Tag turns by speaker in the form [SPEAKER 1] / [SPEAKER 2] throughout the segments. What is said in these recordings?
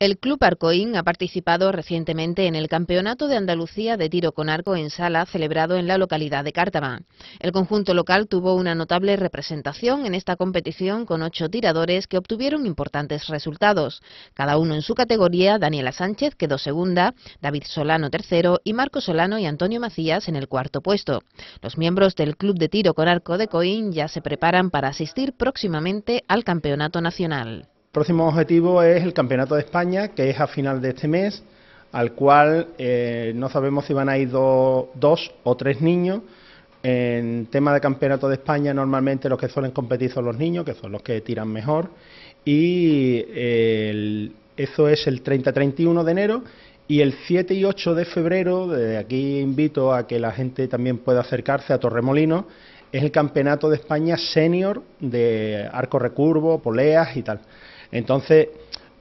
[SPEAKER 1] El Club Arcoín ha participado recientemente en el Campeonato de Andalucía de Tiro con Arco en Sala celebrado en la localidad de Cártama. El conjunto local tuvo una notable representación en esta competición con ocho tiradores que obtuvieron importantes resultados. Cada uno en su categoría, Daniela Sánchez quedó segunda, David Solano tercero y Marco Solano y Antonio Macías en el cuarto puesto. Los miembros del Club de Tiro con Arco de Coín ya se preparan para asistir próximamente al Campeonato Nacional.
[SPEAKER 2] Próximo objetivo es el Campeonato de España, que es a final de este mes, al cual eh, no sabemos si van a ir dos o tres niños. En tema de Campeonato de España, normalmente los que suelen competir son los niños, que son los que tiran mejor. Y eh, eso es el 30-31 de enero. Y el 7 y 8 de febrero, desde aquí invito a que la gente también pueda acercarse a Torremolino es el Campeonato de España Senior de arco recurvo, poleas y tal. Entonces,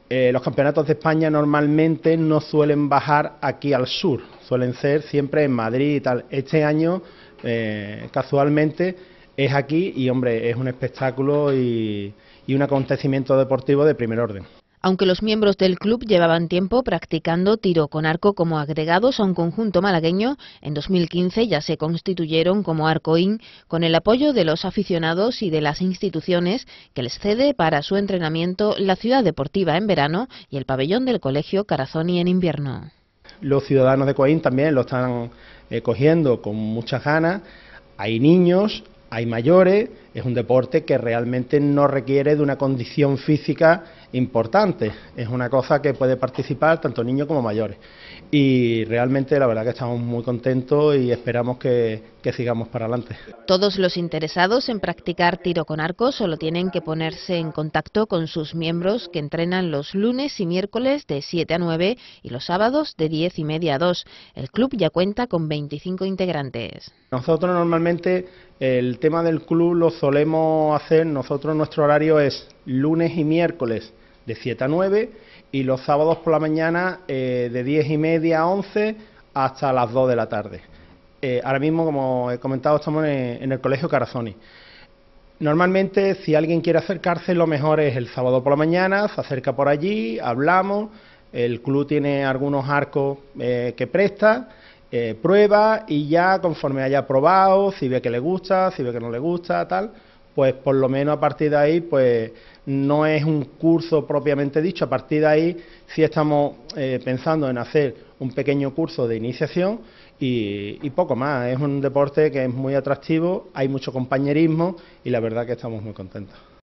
[SPEAKER 2] eh, los campeonatos de España normalmente no suelen bajar aquí al sur, suelen ser siempre en Madrid y tal. Este año, eh, casualmente, es aquí y, hombre, es un espectáculo y un acontecimiento deportivo de primer orden.
[SPEAKER 1] Aunque los miembros del club llevaban tiempo practicando tiro con arco como agregados a un conjunto malagueño, en 2015 ya se constituyeron como Arcoín con el apoyo de los aficionados y de las instituciones que les cede para su entrenamiento la ciudad deportiva en verano y el pabellón del colegio Carazoni en invierno.
[SPEAKER 2] Los ciudadanos de Coín también lo están eh, cogiendo con muchas ganas. Hay niños, hay mayores, es un deporte que realmente no requiere de una condición física importante. Es una cosa que puede participar tanto niños como mayores. Y realmente la verdad que estamos muy contentos y esperamos que, que sigamos para adelante.
[SPEAKER 1] Todos los interesados en practicar tiro con arco solo tienen que ponerse en contacto con sus miembros que entrenan los lunes y miércoles de 7 a 9 y los sábados de 10 y media a 2. El club ya cuenta con 25 integrantes.
[SPEAKER 2] Nosotros normalmente el tema del club lo solemos hacer, nosotros nuestro horario es lunes y miércoles de 7 a 9 y los sábados por la mañana eh, de 10 y media a 11 hasta las 2 de la tarde. Eh, ahora mismo, como he comentado, estamos en, el Colegio Carazoni. Normalmente, si alguien quiere acercarse, lo mejor es el sábado por la mañana, se acerca por allí, hablamos, el club tiene algunos arcos eh, que presta, prueba y ya conforme haya probado, si ve que le gusta, si ve que no le gusta, tal, pues por lo menos a partir de ahí, pues no es un curso propiamente dicho, a partir de ahí sí estamos eh, pensando en hacer un pequeño curso de iniciación y, y, poco más. Es un deporte que es muy atractivo, hay mucho compañerismo y la verdad que estamos muy contentos.